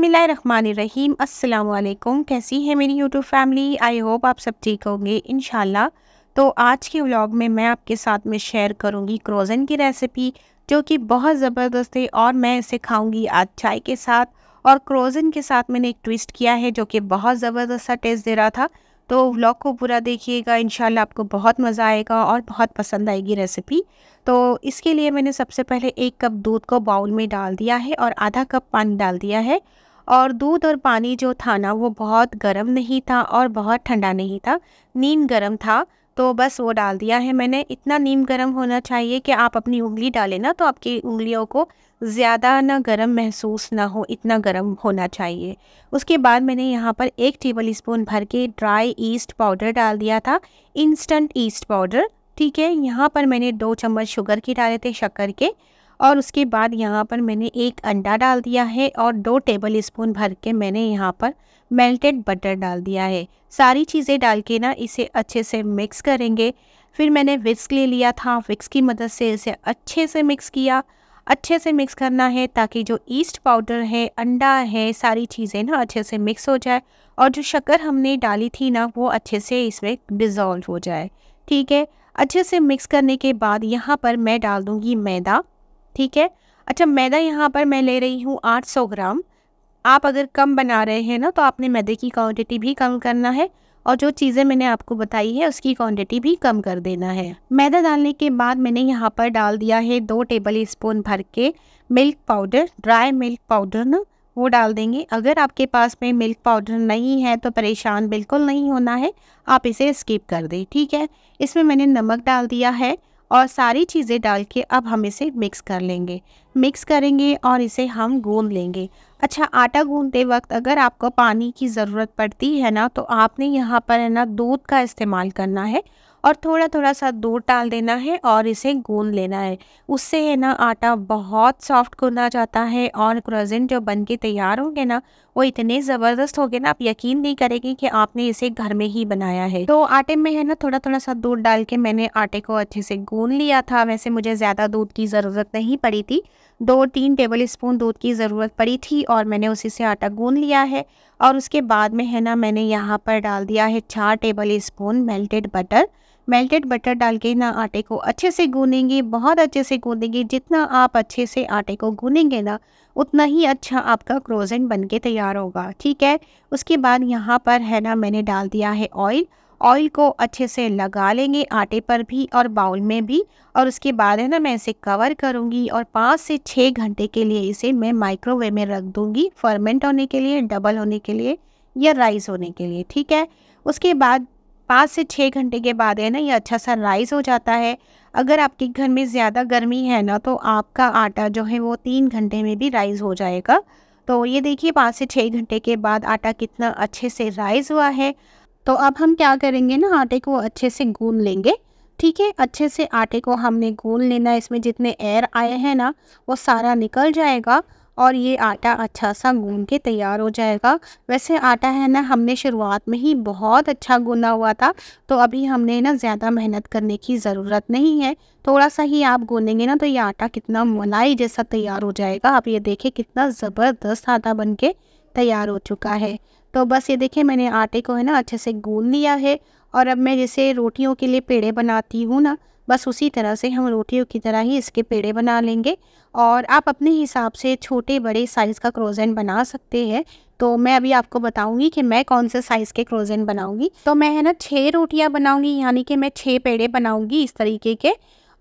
बसमीम अल्लाम कैसी है मेरी यूट्यूब फैमिली आई होप आप सब ठीक होंगे इन तो आज के व्लॉग में मैं आपके साथ में शेयर करूँगी क्रोजन की रेसिपी जो कि बहुत ज़बरदस्त है और मैं इसे खाऊँगी आज चाय के साथ और क्रोजन के साथ मैंने एक ट्विस्ट किया है जो कि बहुत ज़बरदस्त सा टेस्ट दे रहा था तो व्लॉग को पूरा देखिएगा इन आपको बहुत मज़ा आएगा और बहुत पसंद आएगी रेसिपी तो इसके लिए मैंने सबसे पहले एक कप दूध को बाउल में डाल दिया है और आधा कप पानी डाल दिया है और दूध और पानी जो था ना वो बहुत गर्म नहीं था और बहुत ठंडा नहीं था नीम गर्म था तो बस वो डाल दिया है मैंने इतना नीम गर्म होना चाहिए कि आप अपनी उंगली डालें ना तो आपकी उंगलियों को ज़्यादा ना गर्म महसूस ना हो इतना गर्म होना चाहिए उसके बाद मैंने यहाँ पर एक टेबल स्पून भर के ड्राई ईस्ट पाउडर डाल दिया था इंस्टेंट ईस्ट पाउडर ठीक है यहाँ पर मैंने दो चम्मच शुगर के डाले थे शक्कर के और उसके बाद यहाँ पर मैंने एक अंडा डाल दिया है और दो टेबल स्पून भर के मैंने यहाँ पर मेल्टेड बटर डाल दिया है सारी चीज़ें डाल के ना इसे अच्छे से मिक्स करेंगे फिर मैंने विस्क ले लिया था विक्स की मदद से इसे अच्छे से मिक्स किया अच्छे से मिक्स करना है ताकि जो ईस्ट पाउडर है अंडा है सारी चीज़ें ना अच्छे से मिक्स हो जाए और जो शक्कर हमने डाली थी ना वो अच्छे से इसमें डिज़ोल्व हो जाए ठीक है अच्छे से मिक्स करने के बाद यहाँ पर मैं डाल दूँगी मैदा ठीक है अच्छा मैदा यहाँ पर मैं ले रही हूँ 800 ग्राम आप अगर कम बना रहे हैं ना तो आपने मैदे की क्वांटिटी भी कम करना है और जो चीज़ें मैंने आपको बताई है उसकी क्वांटिटी भी कम कर देना है मैदा डालने के बाद मैंने यहाँ पर डाल दिया है दो टेबल स्पून भर के milk powder dry milk powder ना वो डाल देंगे अगर आपके पास में मिल्क पाउडर नहीं है तो परेशान बिल्कुल नहीं होना है आप इसे स्किप कर दें ठीक है इसमें मैंने नमक डाल दिया है और सारी चीज़ें डाल के अब हम इसे मिक्स कर लेंगे मिक्स करेंगे और इसे हम गूंद लेंगे अच्छा आटा गूंदते वक्त अगर आपको पानी की ज़रूरत पड़ती है ना तो आपने यहाँ पर है ना दूध का इस्तेमाल करना है और थोड़ा थोड़ा सा दूध डाल देना है और इसे गूंद लेना है उससे है ना आटा बहुत सॉफ्ट गुना जाता है और क्रोजेंट जो बन के तैयार होंगे ना वो इतने ज़बरदस्त हो गए ना आप यकीन नहीं करेंगे कि आपने इसे घर में ही बनाया है तो आटे में है ना थोड़ा थोड़ा सा दूध डाल के मैंने आटे को अच्छे से गून लिया था वैसे मुझे ज़्यादा दूध की ज़रूरत नहीं पड़ी थी दो तीन टेबल स्पून दूध की ज़रूरत पड़ी थी और मैंने उसी से आटा गून लिया है और उसके बाद में है ना मैंने यहाँ पर डाल दिया है चार tablespoon melted butter melted butter डाल के ना आटे को अच्छे से गूनेंगे बहुत अच्छे से गूनेंगे जितना आप अच्छे से आटे को गूनेंगे ना उतना ही अच्छा आपका क्रोजन बन के तैयार होगा ठीक है उसके बाद यहाँ पर है ना मैंने डाल दिया है ऑयल ऑयल को अच्छे से लगा लेंगे आटे पर भी और बाउल में भी और उसके बाद है ना मैं इसे कवर करूँगी और पाँच से छः घंटे के लिए इसे मैं माइक्रोवेव में रख दूँगी फर्मेंट होने के लिए डबल होने के लिए या राइस होने के लिए ठीक है उसके बाद पाँच से छः घंटे के बाद है ना ये अच्छा सा राइस हो जाता है अगर आपके घर में ज़्यादा गर्मी है ना तो आपका आटा जो है वो तीन घंटे में भी राइज़ हो जाएगा तो ये देखिए पाँच से छः घंटे के बाद आटा कितना अच्छे से राइज़ हुआ है तो अब हम क्या करेंगे ना आटे को अच्छे से गून लेंगे ठीक है अच्छे से आटे को हमने गून लेना इसमें जितने एयर आए हैं ना वो सारा निकल जाएगा और ये आटा अच्छा सा गून के तैयार हो जाएगा वैसे आटा है ना हमने शुरुआत में ही बहुत अच्छा गूना हुआ था तो अभी हमने ना ज़्यादा मेहनत करने की ज़रूरत नहीं है थोड़ा सा ही आप गूंदेंगे ना तो ये आटा कितना मलाई जैसा तैयार हो जाएगा आप ये देखें कितना ज़बरदस्त आटा बन के तैयार हो चुका है तो बस ये देखिए मैंने आटे को है ना अच्छे से गून लिया है और अब मैं जैसे रोटियों के लिए पेड़े बनाती हूँ ना बस उसी तरह से हम रोटियों की तरह ही इसके पेड़े बना लेंगे और आप अपने हिसाब से छोटे बड़े साइज़ का क्रोजेन बना सकते हैं तो मैं अभी आपको बताऊंगी कि मैं कौन से साइज़ के क्रोजेन बनाऊंगी तो मैं है ना छः रोटियां बनाऊंगी यानी कि मैं छः पेड़े बनाऊंगी इस तरीके के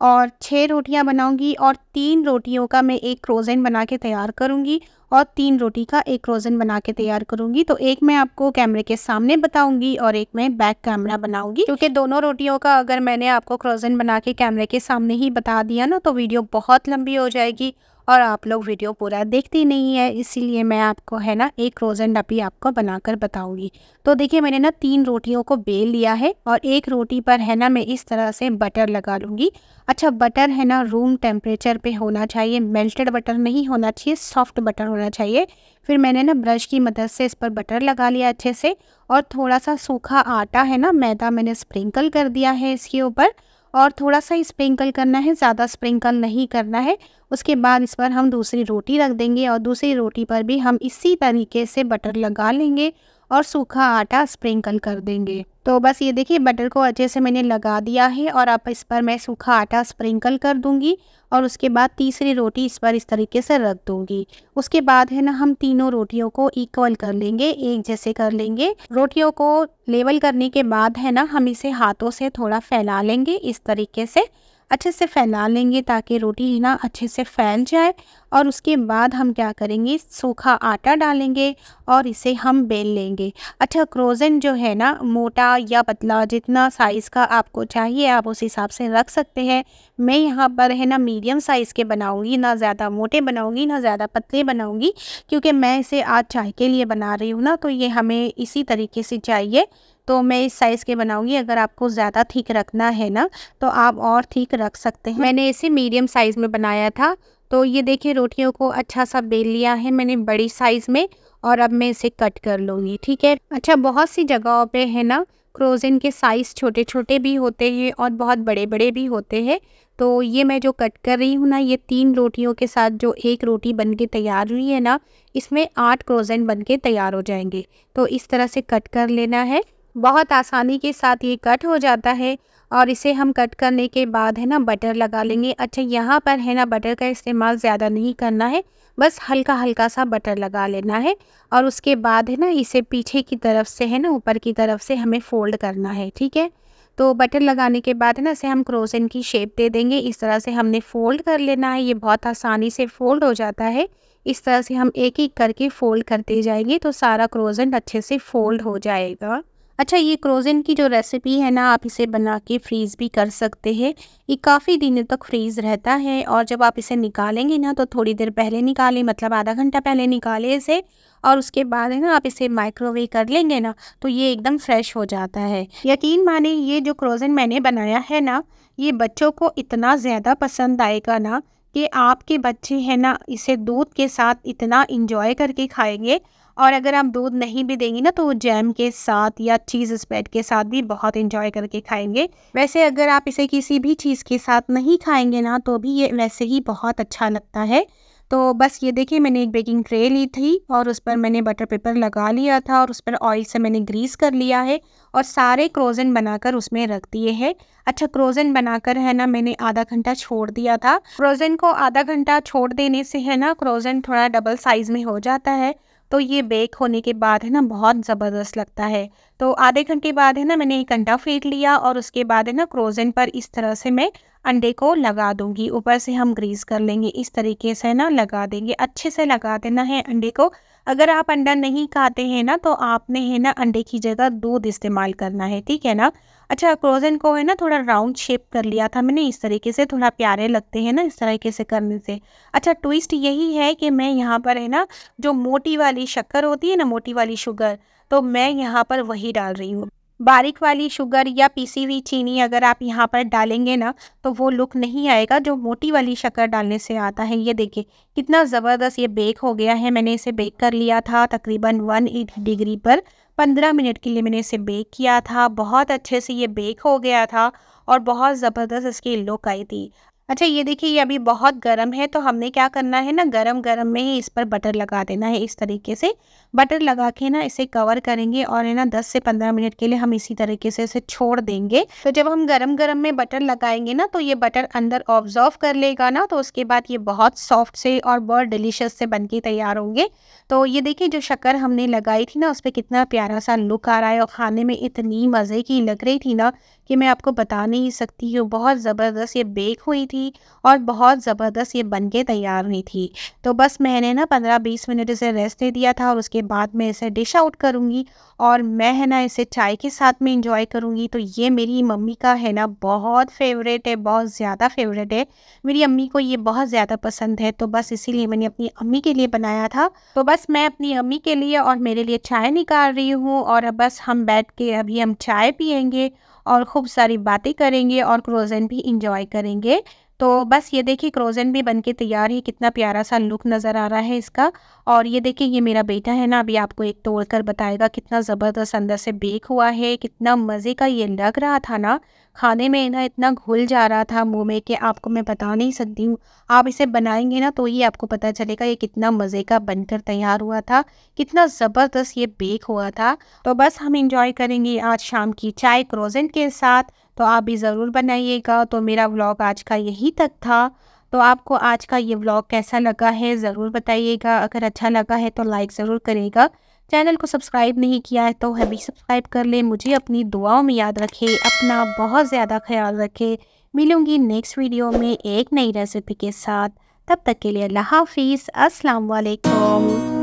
और छः रोटियां बनाऊंगी और तीन रोटियों का मैं एक क्रोजन बना के तैयार करूंगी और तीन रोटी का एक क्रोजन बना के तैयार करूंगी तो एक मैं आपको कैमरे के सामने बताऊंगी और एक मैं बैक कैमरा बनाऊंगी क्योंकि दोनों रोटियों का अगर मैंने आपको क्रोजन बना के कैमरे के सामने ही बता दिया ना तो वीडियो बहुत लंबी हो जाएगी और आप लोग वीडियो पूरा देखते नहीं है इसीलिए मैं आपको है ना एक रोजन डपी आपको बनाकर बताऊँगी तो देखिए मैंने ना तीन रोटियों को बेल लिया है और एक रोटी पर है ना मैं इस तरह से बटर लगा लूँगी अच्छा बटर है ना रूम टेम्परेचर पर होना चाहिए मेल्टेड बटर नहीं होना चाहिए सॉफ्ट बटर होना चाहिए फिर मैंने ना ब्रश की मदद से इस पर बटर लगा लिया अच्छे से और थोड़ा सा सूखा आटा है ना मैदा मैंने स्प्रिंकल कर दिया है इसके ऊपर और थोड़ा सा स्प्रिंकल करना है ज़्यादा स्प्रिंकल नहीं करना है उसके बाद इस पर हम दूसरी रोटी रख देंगे और दूसरी रोटी पर भी हम इसी तरीके से बटर लगा लेंगे और सूखा आटा स्प्रिंकल कर देंगे तो बस ये देखिए बटर को अच्छे से मैंने लगा दिया है और अब इस पर मैं सूखा आटा स्प्रिंकल कर दूंगी और उसके बाद तीसरी रोटी इस पर इस तरीके से रख दूंगी उसके बाद है ना हम तीनों रोटियों को इक्वल कर लेंगे एक जैसे कर लेंगे रोटियों को लेवल करने के बाद है ना हम इसे हाथों से थोड़ा फैला लेंगे इस तरीके से अच्छे से फैला लेंगे ताकि रोटी है ना अच्छे से फैल जाए और उसके बाद हम क्या करेंगे सूखा आटा डालेंगे और इसे हम बेल लेंगे अच्छा क्रोजन जो है ना मोटा या पतला जितना साइज़ का आपको चाहिए आप उस हिसाब से रख सकते हैं मैं यहाँ पर है ना मीडियम साइज़ के बनाऊँगी ना ज़्यादा मोटे बनाऊँगी ना ज़्यादा पतले बनाऊँगी क्योंकि मैं इसे आज चाय के लिए बना रही हूँ ना तो ये हमें इसी तरीके से चाहिए तो मैं इस साइज़ के बनाऊंगी अगर आपको ज़्यादा ठीक रखना है ना तो आप और ठीक रख सकते हैं मैंने इसे मीडियम साइज़ में बनाया था तो ये देखिए रोटियों को अच्छा सा बेल लिया है मैंने बड़ी साइज़ में और अब मैं इसे कट कर लूँगी ठीक है अच्छा बहुत सी जगहों पे है ना क्रोजन के साइज़ छोटे छोटे भी होते हैं और बहुत बड़े बड़े भी होते हैं तो ये मैं जो कट कर रही हूँ ना ये तीन रोटियों के साथ जो एक रोटी बन के तैयार हुई है ना इसमें आठ क्रोजन बन के तैयार हो जाएंगे तो इस तरह से कट कर लेना है बहुत आसानी के साथ ये कट हो जाता है और इसे हम कट करने के बाद है ना बटर लगा लेंगे अच्छा यहाँ पर है ना बटर का इस्तेमाल ज़्यादा नहीं करना है बस हल्का हल्का सा बटर लगा लेना है और उसके बाद है ना इसे पीछे की तरफ से है ना ऊपर की तरफ से हमें फ़ोल्ड करना है ठीक है तो बटर लगाने के बाद है ना इसे हम क्रोसिन की शेप दे देंगे इस तरह से हमने फ़ोल्ड कर लेना है ये बहुत आसानी से फ़ोल्ड हो जाता है इस तरह से हम एक एक करके फ़ोल्ड करते जाएंगे तो सारा क्रोजन अच्छे से फ़ोल्ड हो जाएगा अच्छा ये क्रोजन की जो रेसिपी है ना आप इसे बना के फ्रीज़ भी कर सकते हैं ये काफ़ी दिनों तक फ्रीज़ रहता है और जब आप इसे निकालेंगे ना तो थोड़ी देर पहले निकालें मतलब आधा घंटा पहले निकालें इसे और उसके बाद है ना आप इसे माइक्रोवेव कर लेंगे ना तो ये एकदम फ्रेश हो जाता है यकीन माने ये जो क्रोजन मैंने बनाया है ना ये बच्चों को इतना ज़्यादा पसंद आएगा ना कि आपके बच्चे हैं ना इसे दूध के साथ इतना इंजॉय करके खाएंगे और अगर आप दूध नहीं भी देंगी ना तो वो जैम के साथ या चीज़ स्प्रेड के साथ भी बहुत इंजॉय करके खाएंगे वैसे अगर आप इसे किसी भी चीज़ के साथ नहीं खाएंगे ना तो भी ये वैसे ही बहुत अच्छा लगता है तो बस ये देखिए मैंने एक बेकिंग ट्रे ली थी और उस पर मैंने बटर पेपर लगा लिया था और उस पर ऑयल से मैंने ग्रीस कर लिया है और सारे क्रोजन बनाकर उसमें रख दिए हैं अच्छा क्रोजन बनाकर है ना मैंने आधा घंटा छोड़ दिया था क्रोजन को आधा घंटा छोड़ देने से है ना क्रोजन थोड़ा डबल साइज़ में हो जाता है तो ये बेक होने के बाद है ना बहुत ज़बरदस्त लगता है तो आधे घंटे बाद है ना मैंने एक अंडा फेंट लिया और उसके बाद है ना क्रोजन पर इस तरह से मैं अंडे को लगा दूंगी ऊपर से हम ग्रीस कर लेंगे इस तरीके से ना लगा देंगे अच्छे से लगा देना है अंडे को अगर आप अंडा नहीं खाते हैं ना तो आपने है ना अंडे की जगह दूध इस्तेमाल करना है ठीक है ना अच्छा क्रोजन को है ना थोड़ा राउंड शेप कर लिया था मैंने इस तरीके से थोड़ा प्यारे लगते हैं ना इस तरीके से करने से अच्छा ट्विस्ट यही है कि मैं यहाँ पर है ना जो मोटी वाली शक्कर होती है ना मोटी वाली शुगर तो मैं यहाँ पर वही डाल रही हूँ बारीक वाली शुगर या पीसी हुई चीनी अगर आप यहाँ पर डालेंगे ना तो वो लुक नहीं आएगा जो मोटी वाली शक्कर डालने से आता है ये देखिए कितना ज़बरदस्त ये बेक हो गया है मैंने इसे बेक कर लिया था तकरीबन वन एट डिग्री पर पंद्रह मिनट के लिए मैंने इसे बेक किया था बहुत अच्छे से ये बेक हो गया था और बहुत ज़बरदस्त इसकी लुक आई थी अच्छा ये देखिए ये अभी बहुत गर्म है तो हमने क्या करना है ना गर्म गर्म में ही इस पर बटर लगा देना है इस तरीके से बटर लगा के ना इसे कवर करेंगे और है ना दस से पंद्रह मिनट के लिए हम इसी तरीके से इसे छोड़ देंगे तो जब हम गरम गरम में बटर लगाएंगे ना तो ये बटर अंदर ऑब्जॉर्व कर लेगा ना तो उसके बाद ये बहुत सॉफ्ट से और बहुत डिलीशियस से बन के तैयार होंगे तो ये देखिए जो शक्कर हमने लगाई थी ना उस पर कितना प्यारा सा लुक आ रहा है और खाने में इतनी मज़े की लग रही थी ना कि मैं आपको बता नहीं सकती हूँ बहुत ज़बरदस्त ये बेक हुई थी और बहुत ज़बरदस्त ये बन के तैयार हुई थी तो बस मैंने ना पंद्रह बीस मिनट इसे रेस्ट दे दिया था और उसके बाद मैं इसे डिश आउट करूँगी और मैं है ना इसे चाय के साथ में इंजॉय करूँगी तो ये मेरी मम्मी का है ना बहुत फेवरेट है बहुत ज़्यादा फेवरेट है मेरी अम्मी को ये बहुत ज़्यादा पसंद है तो बस इसीलिए मैंने अपनी अम्मी के लिए बनाया था तो बस मैं अपनी अम्मी के लिए और मेरे लिए चाय निकाल रही हूँ और अब बस हम बैठ के अभी हम चाय पियेंगे और खूब सारी बातें करेंगे और क्रोजन भी इंजॉय करेंगे तो बस ये देखिए क्रोजन भी बनके तैयार है कितना प्यारा सा लुक नज़र आ रहा है इसका और ये देखिए ये मेरा बेटा है ना अभी आपको एक तोड़ कर बताएगा कितना ज़बरदस्त अंदर से बेक हुआ है कितना मज़े का ये लग रहा था ना खाने में ना इतना घुल जा रहा था मुंह में कि आपको मैं बता नहीं सकती हूँ आप इसे बनाएंगे ना तो ये आपको पता चलेगा ये कितना मज़े का बनकर तैयार हुआ था कितना ज़बरदस्त ये बेक हुआ था तो बस हम इंजॉय करेंगे आज शाम की चाय क्रोजन के साथ तो आप भी ज़रूर बनाइएगा तो मेरा व्लॉग आज का यहीं तक था तो आपको आज का ये व्लॉग कैसा लगा है ज़रूर बताइएगा अगर अच्छा लगा है तो लाइक ज़रूर करेगा चैनल को सब्सक्राइब नहीं किया है तो अभी सब्सक्राइब कर ले मुझे अपनी दुआओं में याद रखें अपना बहुत ज़्यादा ख्याल रखें मिलूँगी नेक्स्ट वीडियो में एक नई रेसिपी के साथ तब तक के लिए अल्लाह हाफिज़ अस्सलाम वालेकुम